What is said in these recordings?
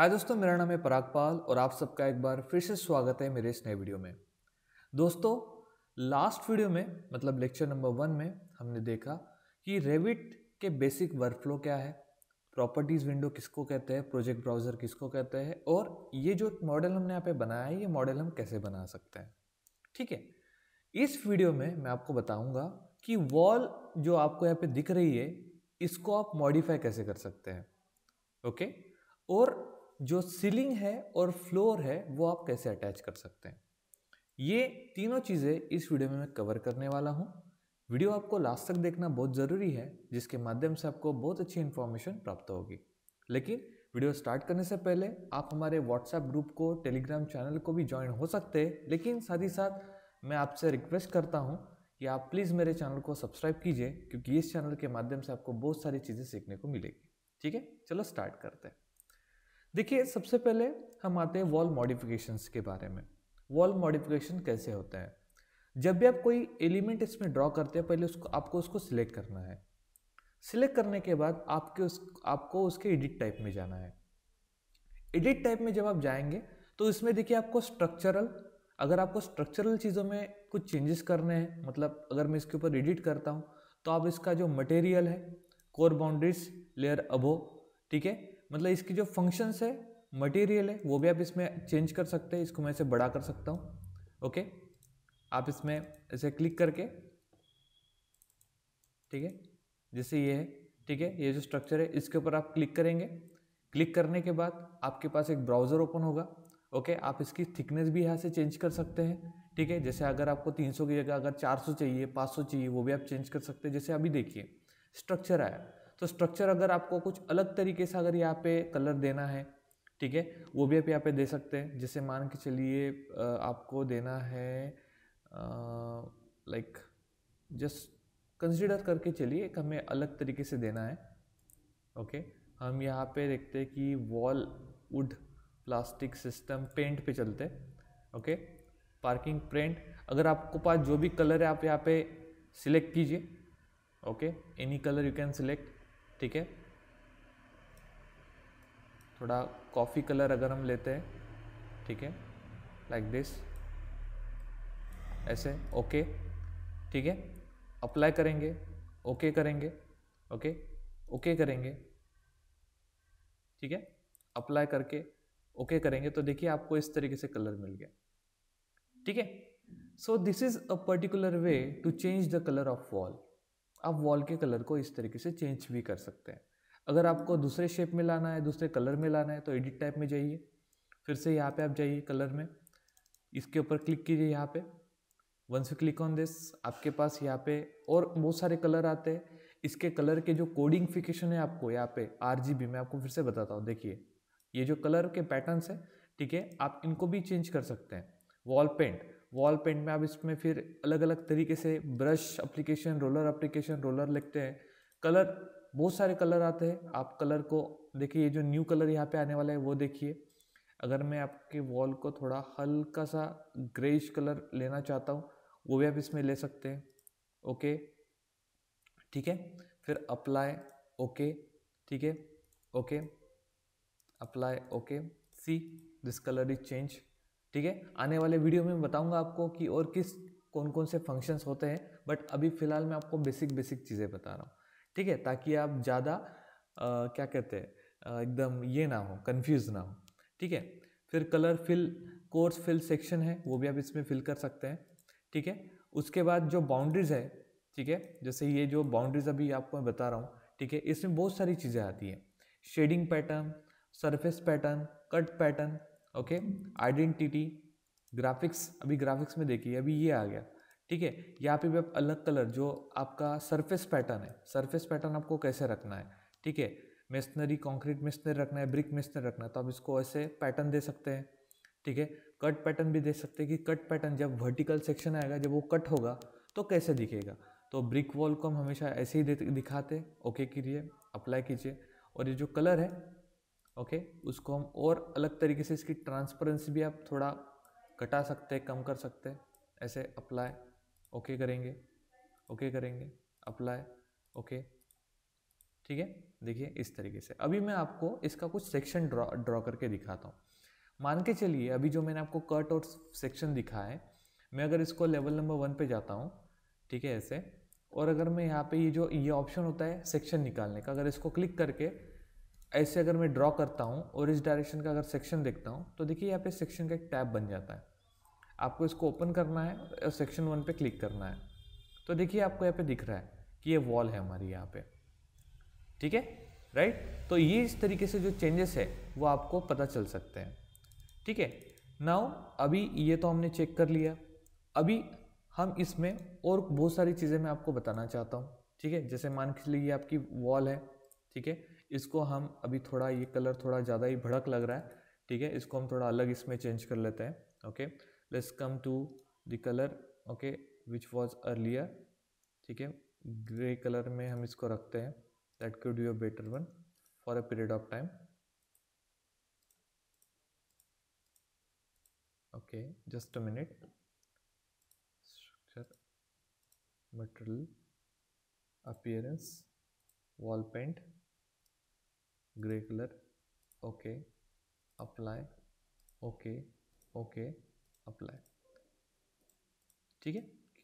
हाय दोस्तों मेरा नाम है पराग पाल और आप सबका एक बार फिर से स्वागत है मेरे इस नए वीडियो में दोस्तों लास्ट वीडियो में मतलब लेक्चर नंबर वन में हमने देखा कि रेविट के बेसिक वर्कफ्लो क्या है प्रॉपर्टीज़ विंडो किसको कहते हैं प्रोजेक्ट ब्राउज़र किसको कहते हैं और ये जो मॉडल हमने यहाँ पे बनाया है ये मॉडल हम कैसे बना सकते हैं ठीक है इस वीडियो में मैं आपको बताऊँगा कि वॉल जो आपको यहाँ पे दिख रही है इसको आप मॉडिफाई कैसे कर सकते हैं ओके और जो सीलिंग है और फ्लोर है वो आप कैसे अटैच कर सकते हैं ये तीनों चीज़ें इस वीडियो में मैं कवर करने वाला हूँ वीडियो आपको लास्ट तक देखना बहुत ज़रूरी है जिसके माध्यम से आपको बहुत अच्छी इन्फॉर्मेशन प्राप्त होगी लेकिन वीडियो स्टार्ट करने से पहले आप हमारे व्हाट्सएप ग्रुप को टेलीग्राम चैनल को भी ज्वाइन हो सकते हैं लेकिन साथ ही साथ मैं आपसे रिक्वेस्ट करता हूँ कि आप प्लीज़ मेरे चैनल को सब्सक्राइब कीजिए क्योंकि इस चैनल के माध्यम से आपको बहुत सारी चीज़ें सीखने को मिलेगी ठीक है चलो स्टार्ट करते हैं देखिए सबसे पहले हम आते हैं वॉल मॉडिफिकेशंस के बारे में वॉल मॉडिफिकेशन कैसे होता है जब भी आप कोई एलिमेंट इसमें ड्रॉ करते हैं पहले उसको आपको उसको सिलेक्ट करना है सिलेक्ट करने के बाद आपके उस आपको उसके एडिट टाइप में जाना है एडिट टाइप में जब आप जाएंगे तो इसमें देखिए आपको स्ट्रक्चरल अगर आपको स्ट्रक्चरल चीज़ों में कुछ चेंजेस करने हैं मतलब अगर मैं इसके ऊपर एडिट करता हूँ तो आप इसका जो मटेरियल है कोर बाउंड्रीज लेयर अबो ठीक है मतलब इसकी जो फंक्शंस है मटेरियल है वो भी आप इसमें चेंज कर सकते हैं इसको मैं इसे बड़ा कर सकता हूँ ओके आप इसमें इसे क्लिक करके ठीक है जैसे ये है ठीक है ये जो स्ट्रक्चर है इसके ऊपर आप क्लिक करेंगे क्लिक करने के बाद आपके पास एक ब्राउज़र ओपन होगा ओके आप इसकी थिकनेस भी यहाँ से चेंज कर सकते हैं ठीक है जैसे अगर आपको 300 की जगह अगर 400 चाहिए 500 चाहिए वो भी आप चेंज कर सकते हैं जैसे अभी देखिए स्ट्रक्चर आया तो स्ट्रक्चर अगर आपको कुछ अलग तरीके से अगर यहाँ पे कलर देना है ठीक है वो भी आप यहाँ पे दे सकते हैं जैसे मान के चलिए आपको देना है लाइक जस्ट कंसिडर करके चलिए हमें अलग तरीके से देना है ओके okay? हम यहाँ पे देखते हैं कि wall wood plastic system paint पे चलते ओके पार्किंग पेंट अगर आपको पास जो भी कलर है आप यहाँ पे सिलेक्ट कीजिए okay any colour you can select ठीक है थोड़ा कॉफ़ी कलर अगर हम लेते हैं ठीक है लाइक दिस ऐसे ओके ठीक है अप्लाई करेंगे ओके करेंगे ओके ओके करेंगे ठीक है अप्लाई करके ओके करेंगे तो देखिए आपको इस तरीके से कलर मिल गया ठीक है so this is a particular way to change the colour of wall आप वॉल के कलर को इस तरीके से चेंज भी कर सकते हैं अगर आपको दूसरे शेप में लाना है दूसरे कलर में लाना है तो एडिट टाइप में जाइए फिर से यहाँ पे आप जाइए कलर में इसके ऊपर क्लिक कीजिए यहाँ पे once you click on this आपके पास यहाँ पे और बहुत सारे कलर आते हैं इसके कलर के जो कोडिंग फिकेशन है आपको यहाँ पे आर में आपको फिर से बताता हूँ देखिए ये जो कलर के पैटर्न्स है ठीक है आप इनको भी चेंज कर सकते हैं वॉल पेंट वॉल पेंट में आप इसमें फिर अलग अलग तरीके से brush application roller application roller लिखते हैं कलर बहुत सारे कलर आते हैं आप कलर को देखिए ये जो न्यू कलर यहाँ पे आने वाला है वो देखिए अगर मैं आपके वॉल को थोड़ा हल्का सा ग्रेइश कलर लेना चाहता हूँ वो भी आप इसमें ले सकते हैं ओके ठीक है फिर अप्लाई ओके ठीक है okay apply okay see this colour is change ठीक है आने वाले वीडियो में बताऊंगा आपको कि और किस कौन कौन से फंक्शंस होते हैं बट अभी फ़िलहाल मैं आपको बेसिक बेसिक चीज़ें बता रहा हूँ ठीक है ताकि आप ज़्यादा क्या कहते हैं एकदम ये ना हो कन्फ्यूज़ ना हो ठीक है फिर colour fill course fill section है वो भी आप इसमें फिल कर सकते हैं ठीक है उसके बाद जो बाउंड्रीज़ है ठीक है जैसे ये जो बाउंड्रीज़ अभी आपको मैं बता रहा हूँ ठीक है इसमें बहुत सारी चीज़ें आती हैं shading pattern surface pattern cut pattern okay identity graphics अभी ग्राफिक्स में देखिए अभी ये आ गया ठीक है यहाँ पे भी आप अलग कलर जो आपका सरफेस पैटर्न है सरफेस पैटर्न आपको कैसे रखना है ठीक है मेसनरी कंक्रीट मेसनरी रखना है ब्रिक मेसनरी रखना है तो आप इसको ऐसे पैटर्न दे सकते हैं ठीक है कट पैटर्न भी दे सकते हैं कि कट पैटर्न जब वर्टिकल सेक्शन आएगा जब वो कट होगा तो कैसे दिखेगा तो ब्रिक वॉल को हम हमेशा ऐसे ही दिखाते ओके कीजिए अप्लाई कीजिए और ये जो कलर है ओके okay? उसको हम और अलग तरीके से इसकी ट्रांसपेरेंसी भी आप थोड़ा घटा सकते हैं कम कर सकते हैं ऐसे अप्लाई ओके करेंगे ओके करेंगे अप्लाई ओके ठीक है देखिए इस तरीके से अभी मैं आपको इसका कुछ सेक्शन ड्रॉ ड्रॉ करके दिखाता हूँ मान के चलिए अभी जो मैंने आपको कट और सेक्शन दिखा है मैं अगर इसको लेवल नंबर वन पे जाता हूँ ठीक है ऐसे और अगर मैं यहाँ पे ये जो ये ऑप्शन होता है सेक्शन निकालने का अगर इसको क्लिक करके ऐसे अगर मैं ड्रॉ करता हूँ और इस डायरेक्शन का अगर सेक्शन देखता हूँ तो देखिए यहाँ पे सेक्शन का एक टैब बन जाता है आपको इसको ओपन करना है और सेक्शन वन पे क्लिक करना है तो देखिए आपको यहाँ पे दिख रहा है कि ये वॉल है हमारी यहाँ पे ठीक है राइट तो ये इस तरीके से जो चेंजेस है वो आपको पता चल सकते हैं ठीक है नाउ अभी ये तो हमने चेक कर लिया अभी हम इसमें और बहुत सारी चीज़ें मैं आपको बताना चाहता हूँ ठीक है जैसे मान के लिए आपकी वॉल है ठीक है इसको हम अभी थोड़ा ये कलर थोड़ा ज़्यादा ही भड़क लग रहा है ठीक है इसको हम थोड़ा अलग इसमें चेंज कर लेते हैं okay let's come to the colour okay which was earlier ठीक है ग्रे कलर में हम इसको रखते हैं that could you a better one for a period of time okay just a minute structure material appearance wall paint grey colour okay apply okay okay apply ठीक है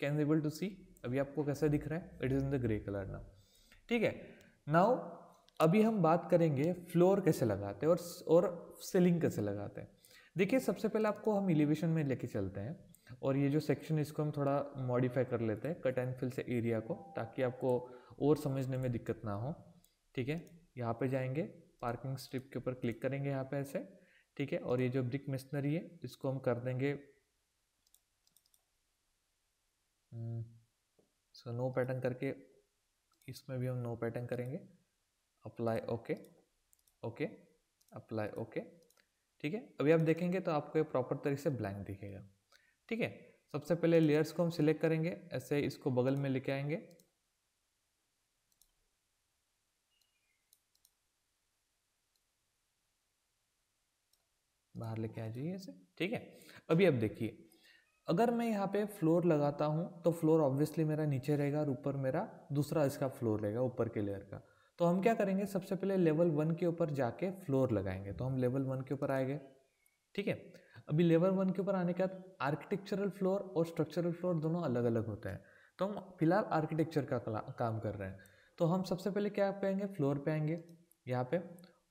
can able to सी अभी आपको कैसा दिख रहा है it is in the grey colour now ठीक है नाउ अभी हम बात करेंगे फ्लोर कैसे लगाते हैं और और सीलिंग कैसे लगाते हैं देखिए सबसे पहले आपको हम एलिवेशन में लेके चलते हैं और ये जो सेक्शन इसको हम थोड़ा मॉडिफाई कर लेते हैं कट एंड फिल से एरिया को ताकि आपको और समझने में दिक्कत ना हो ठीक है यहाँ पे जाएंगे पार्किंग स्ट्रिप के ऊपर क्लिक करेंगे यहाँ पे ऐसे ठीक है और ये जो ब्रिक मिशनरी है इसको हम कर देंगे सो नो पैटर्न करके इसमें भी हम नो पैटर्न करेंगे apply okay okay apply okay ठीक है अभी आप देखेंगे तो आपको ये प्रॉपर तरीके से ब्लैंक दिखेगा ठीक है सबसे पहले लेयर्स को हम सिलेक्ट करेंगे ऐसे इसको बगल में लेके आएंगे बाहर लेके आ जाइए इसे ठीक है अभी अब देखिए अगर मैं यहाँ पे फ्लोर लगाता हूँ तो फ्लोर ऑब्वियसली मेरा नीचे रहेगा और ऊपर मेरा दूसरा इसका फ्लोर रहेगा ऊपर के लेयर का तो हम क्या करेंगे सबसे पहले लेवल वन के ऊपर जाके फ्लोर लगाएंगे तो हम लेवल वन के ऊपर आएंगे ठीक है अभी लेवल वन के ऊपर आने के बाद आर्किटेक्चरल फ्लोर और स्ट्रक्चरल फ्लोर दोनों अलग अलग होते हैं तो हम फिलहाल आर्किटेक्चर का काम कर रहे हैं तो हम सबसे पहले क्या पे आएंगे फ्लोर पे आएंगे यहाँ पे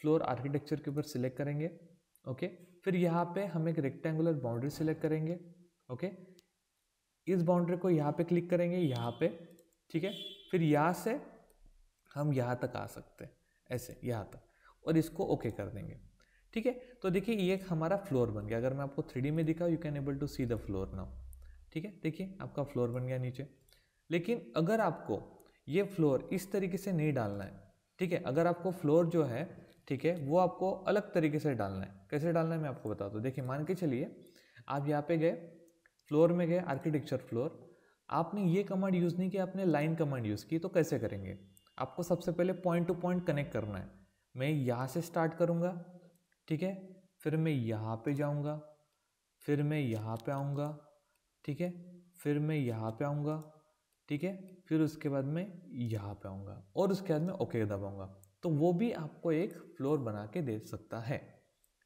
फ्लोर आर्किटेक्चर के ऊपर सिलेक्ट करेंगे ओके फिर यहाँ पे हम एक रेक्टेंगुलर बाउंड्री सेलेक्ट करेंगे ओके इस बाउंड्री को यहाँ पे क्लिक करेंगे यहाँ पे ठीक है फिर यहाँ से हम यहाँ तक आ सकते हैं ऐसे यहाँ तक और इसको ओके कर देंगे ठीक है तो देखिए ये हमारा फ्लोर बन गया अगर मैं आपको थ्री में दिखा you can able to see the floor now ठीक है देखिए आपका फ्लोर बन गया नीचे लेकिन अगर आपको ये फ्लोर इस तरीके से नहीं डालना है ठीक है अगर आपको फ्लोर जो है ठीक है वो आपको अलग तरीके से डालना है कैसे डालना है मैं आपको बताता हूँ देखिए मान के चलिए आप यहाँ पे गए फ्लोर में गए आर्किटेक्चर फ्लोर आपने ये कमांड यूज़ नहीं किया आपने लाइन कमांड यूज़ की तो कैसे करेंगे आपको सबसे पहले पॉइंट टू पॉइंट कनेक्ट करना है मैं यहाँ से स्टार्ट करूँगा ठीक है फिर मैं यहाँ पर जाऊँगा फिर मैं यहाँ पर आऊँगा ठीक है फिर मैं यहाँ पर आऊँगा ठीक है फिर उसके बाद मैं यहाँ पे आऊँगा और उसके बाद मैं ओके दबाऊँगा तो वो भी आपको एक फ्लोर बना के दे सकता है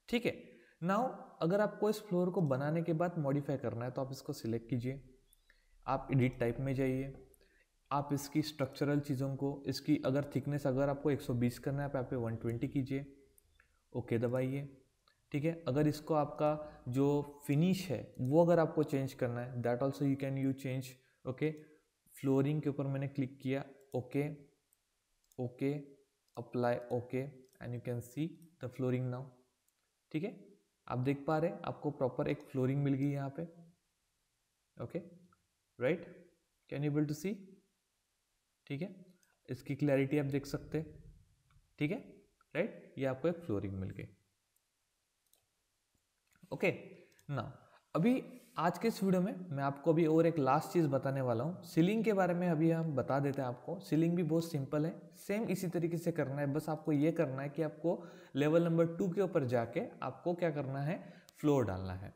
ठीक है नाउ अगर आपको इस फ्लोर को बनाने के बाद मॉडिफाई करना है तो आप इसको सिलेक्ट कीजिए आप एडिट टाइप में जाइए आप इसकी स्ट्रक्चरल चीज़ों को इसकी अगर थिकनेस अगर आपको 120 करना है आप पे 120 कीजिए ओके दबाइए ठीक है अगर इसको आपका जो फिनिश है वो अगर आपको चेंज करना है that also you can you change okay flooring के ऊपर मैंने क्लिक किया okay okay apply okay and you can see the flooring now ठीक है आप देख पा रहे हैं आपको प्रॉपर एक फ्लोरिंग मिल गई यहाँ पे okay right can you bill to see ठीक है इसकी क्लैरिटी आप देख सकते हैं ठीक है राइट ये आपको एक फ्लोरिंग मिल गई ओके ना अभी आज के इस वीडियो में मैं आपको अभी और एक लास्ट चीज़ बताने वाला हूँ सीलिंग के बारे में अभी हम बता देते हैं आपको सीलिंग भी बहुत सिंपल है सेम इसी तरीके से करना है बस आपको ये करना है कि आपको लेवल नंबर टू के ऊपर जाके आपको क्या करना है फ्लोर डालना है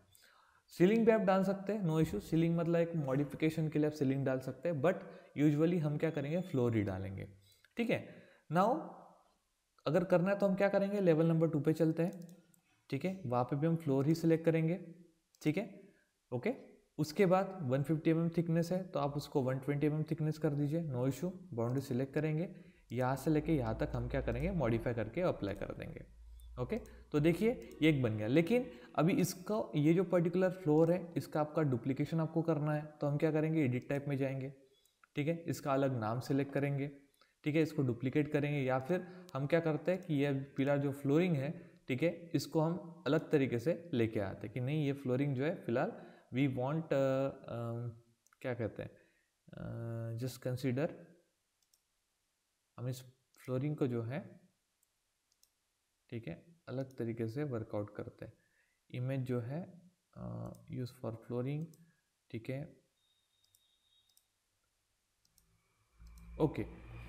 सीलिंग भी आप डाल सकते हैं नो इशू सीलिंग मतलब एक मॉडिफिकेशन के लिए आप सीलिंग डाल सकते हैं बट यूजली हम क्या करेंगे फ्लोर ही डालेंगे ठीक है नाउ अगर करना है तो हम क्या करेंगे लेवल नंबर टू पे चलते हैं ठीक है वहाँ पे भी हम फ्लोर ही सिलेक्ट करेंगे ठीक है ओके उसके बाद 150 फिफ्टी mm थिकनेस है तो आप उसको 120 ट्वेंटी mm थिकनेस कर दीजिए नो इशू बाउंड्री सिलेक्ट करेंगे यहाँ से लेके यहाँ तक हम क्या करेंगे मॉडिफाई करके अप्लाई कर देंगे ओके तो देखिए ये एक बन गया लेकिन अभी इसका ये जो पर्टिकुलर फ्लोर है इसका आपका डुप्लीकेशन आपको करना है तो हम क्या करेंगे एडिट टाइप में जाएंगे ठीक है इसका अलग नाम सेलेक्ट करेंगे ठीक है इसको डुप्लीकेट करेंगे या फिर हम क्या करते हैं कि यह पीला जो फ्लोरिंग है ठीक है इसको हम अलग तरीके से लेके आते हैं कि नहीं ये फ्लोरिंग जो है फिलहाल वी वॉन्ट uh, um, क्या कहते हैं जस्ट uh, कंसिडर हम इस फ्लोरिंग को जो है ठीक है अलग तरीके से वर्कआउट करते हैं इमेज जो है यूज़ फॉर फ्लोरिंग ठीक है ओके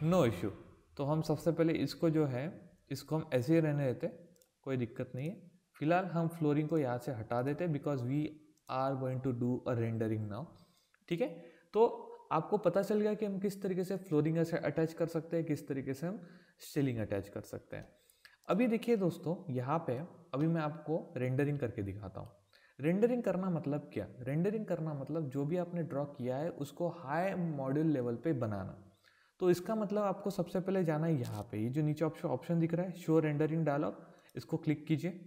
नो इशू तो हम सबसे पहले इसको जो है इसको हम ऐसे ही रहने देते कोई दिक्कत नहीं है फिलहाल हम फ्लोरिंग को यहाँ से हटा देते because we are going to do a rendering now ठीक है तो आपको पता चल गया कि हम किस तरीके से फ्लोरिंग अटैच कर सकते हैं किस तरीके से हम स्टिलिंग अटैच कर सकते हैं अभी देखिए दोस्तों यहाँ पे अभी मैं आपको रेंडरिंग करके दिखाता हूँ रेंडरिंग करना मतलब क्या रेंडरिंग करना मतलब जो भी आपने ड्रॉ किया है उसको हाई मॉड्यूल लेवल पे बनाना तो इसका मतलब आपको सबसे पहले जाना है यहाँ पे ये यह जो नीचे ऑप्शन ऑप्शन दिख रहा है शो रेंडरिंग डायलॉग इसको क्लिक कीजिए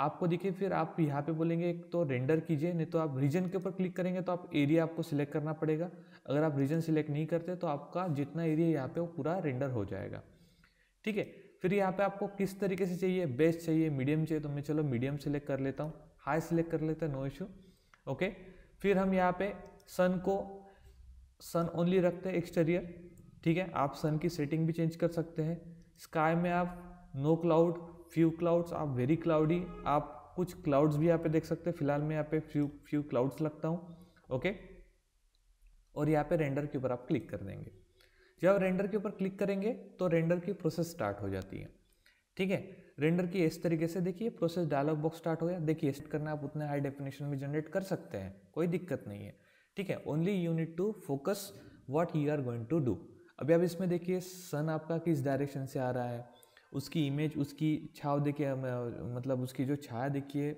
आपको देखिए फिर आप यहाँ पे बोलेंगे एक तो रेंडर कीजिए नहीं तो आप रीजन के ऊपर क्लिक करेंगे तो आप एरिया आपको सिलेक्ट करना पड़ेगा अगर आप रीजन सिलेक्ट नहीं करते तो आपका जितना एरिया यहाँ पे वो पूरा रेंडर हो जाएगा ठीक है फिर यहाँ पे आपको किस तरीके से चाहिए बेस्ट चाहिए मीडियम चाहिए तो मैं चलो मीडियम सेलेक्ट कर लेता हूँ हाई सिलेक्ट कर लेते हैं नो इशू ओके फिर हम यहाँ पे सन को सन ओनली रखते हैं एक्सटेरियर ठीक है आप सन की सेटिंग भी चेंज कर सकते हैं स्काई में आप नो क्लाउड फ्यू क्लाउड्स आप वेरी क्लाउडी आप कुछ क्लाउड्स भी यहाँ पे देख सकते हैं फिलहाल मैं यहाँ पे फ्यू फ्यू क्लाउड्स लगता हूँ ओके और यहाँ पे रेंडर के ऊपर आप क्लिक कर देंगे जब रेंडर के ऊपर क्लिक करेंगे तो रेंडर की प्रोसेस स्टार्ट हो जाती है ठीक है रेंडर की इस तरीके से देखिए प्रोसेस डायलॉग बॉक्स स्टार्ट हो गया देखिए एस्ट करना आप उतने हाई डेफिनेशन में जनरेट कर सकते हैं कोई दिक्कत नहीं है ठीक है only you need to focus what you are going to do अभी आप इसमें देखिए सन आपका किस डायरेक्शन से आ रहा है उसकी इमेज उसकी छाव देखिए मतलब उसकी जो छाया देखिए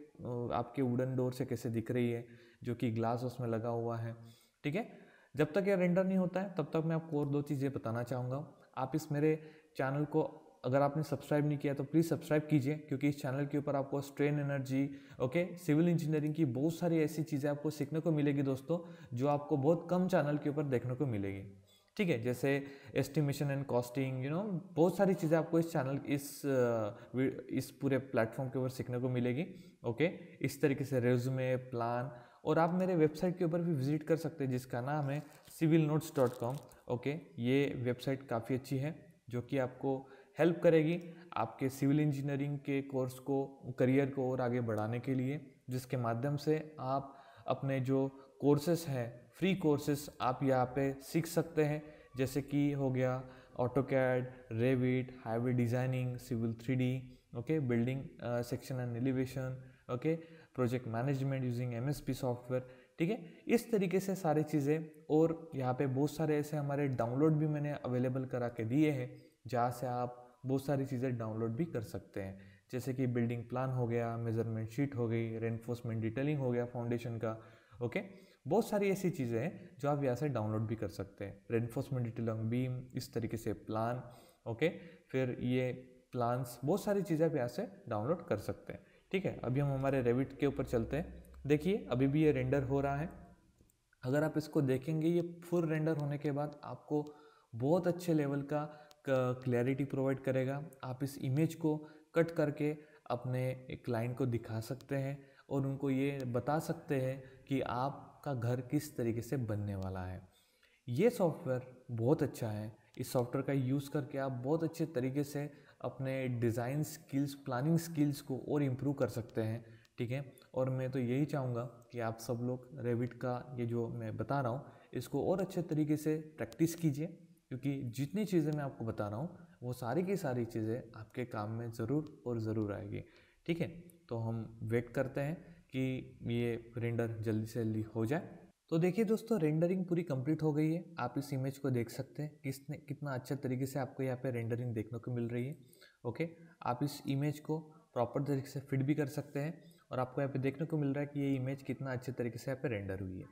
आपके वुडन डोर से कैसे दिख रही है जो कि ग्लास उसमें लगा हुआ है ठीक है जब तक ये रेंडर नहीं होता है तब तक मैं आपको और दो चीज़ें बताना चाहूँगा आप इस मेरे चैनल को अगर आपने सब्सक्राइब नहीं किया तो प्लीज़ सब्सक्राइब कीजिए क्योंकि इस चैनल के ऊपर आपको strain energy okay civil engineering की बहुत सारी ऐसी चीज़ें आपको सीखने को मिलेगी दोस्तों जो आपको बहुत कम चैनल के ऊपर देखने को मिलेगी ठीक है जैसे estimation and costing you know बहुत सारी चीज़ें आपको इस चैनल इस uh, इस पूरे प्लेटफॉर्म के ऊपर सीखने को मिलेगी ओके इस तरीके से रेज्यूमे प्लान और आप मेरे वेबसाइट के ऊपर भी विजिट कर सकते हैं जिसका नाम है civil notes dot com okay ये वेबसाइट काफ़ी अच्छी है जो कि आपको हेल्प करेगी आपके सिविल इंजीनियरिंग के कोर्स को करियर को और आगे बढ़ाने के लिए जिसके माध्यम से आप अपने जो कोर्सेस हैं फ्री कोर्सेस आप यहाँ पे सीख सकते हैं जैसे कि हो गया AutoCAD Revit highway designing civil three okay building section and elevation okay project management using M software ठीक है इस तरीके से सारी चीज़ें और यहाँ पे बहुत सारे ऐसे हमारे डाउनलोड भी मैंने अवेलेबल करा के दिए हैं जहाँ से आप बहुत सारी चीज़ें डाउनलोड भी कर सकते हैं जैसे कि बिल्डिंग प्लान हो गया मेजरमेंट शीट हो गई रेनफोर्समेंट डिटेलिंग हो गया फाउंडेशन का ओके बहुत सारी ऐसी चीज़ें हैं जो आप यहाँ से डाउनलोड भी कर सकते हैं रेनफोर्समेंट डिटेलिंग बीम इस तरीके से प्लान ओके फिर ये प्लान्स बहुत सारी चीज़ें आप यहाँ से डाउनलोड कर सकते हैं ठीक है अभी हम हमारे रेविट के ऊपर चलते हैं देखिए अभी भी ये रेंडर हो रहा है अगर आप इसको देखेंगे ये फुल रेंडर होने के बाद आपको बहुत अच्छे लेवल का क्लैरिटी प्रोवाइड करेगा आप इस इमेज को कट करके अपने क्लाइंट को दिखा सकते हैं और उनको ये बता सकते हैं कि आप आपका घर किस तरीके से बनने वाला है ये सॉफ्टवेयर बहुत अच्छा है इस सॉफ्टवेयर का यूज़ करके आप बहुत अच्छे तरीके से अपने डिज़ाइन स्किल्स प्लानिंग स्किल्स को और इम्प्रूव कर सकते हैं ठीक है और मैं तो यही चाहूँगा कि आप सब लोग रेविट का ये जो मैं बता रहा हूँ इसको और अच्छे तरीके से प्रैक्टिस कीजिए क्योंकि जितनी चीज़ें मैं आपको बता रहा हूँ वो सारी की सारी चीज़ें आपके काम में ज़रूर और ज़रूर आएगी ठीक है तो हम वेट करते हैं कि ये रेंडर जल्दी से जल्दी हो जाए तो देखिए दोस्तों रेंडरिंग पूरी कंप्लीट हो गई है आप इस इमेज को देख सकते हैं किसने कितना अच्छा तरीके से आपको यहाँ पे रेंडरिंग देखने को मिल रही है ओके आप इस इमेज को प्रॉपर तरीके से फिट भी कर सकते हैं और आपको यहाँ पे देखने को मिल रहा है कि ये इमेज कितना अच्छे तरीके से यहाँ पे रेंडर हुई है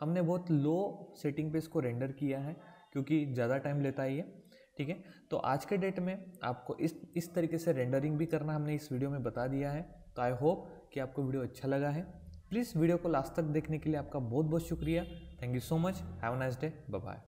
हमने बहुत लो सेटिंग पर इसको रेंडर किया है क्योंकि ज़्यादा टाइम लेता ही है ठीक है तो आज के डेट में आपको इस इस तरीके से रेंडरिंग भी करना हमने इस वीडियो में बता दिया है तो आई होप कि आपको वीडियो अच्छा लगा है प्लीज़ वीडियो को लास्ट तक देखने के लिए आपका बहुत बहुत शुक्रिया thank you so much have nice day bye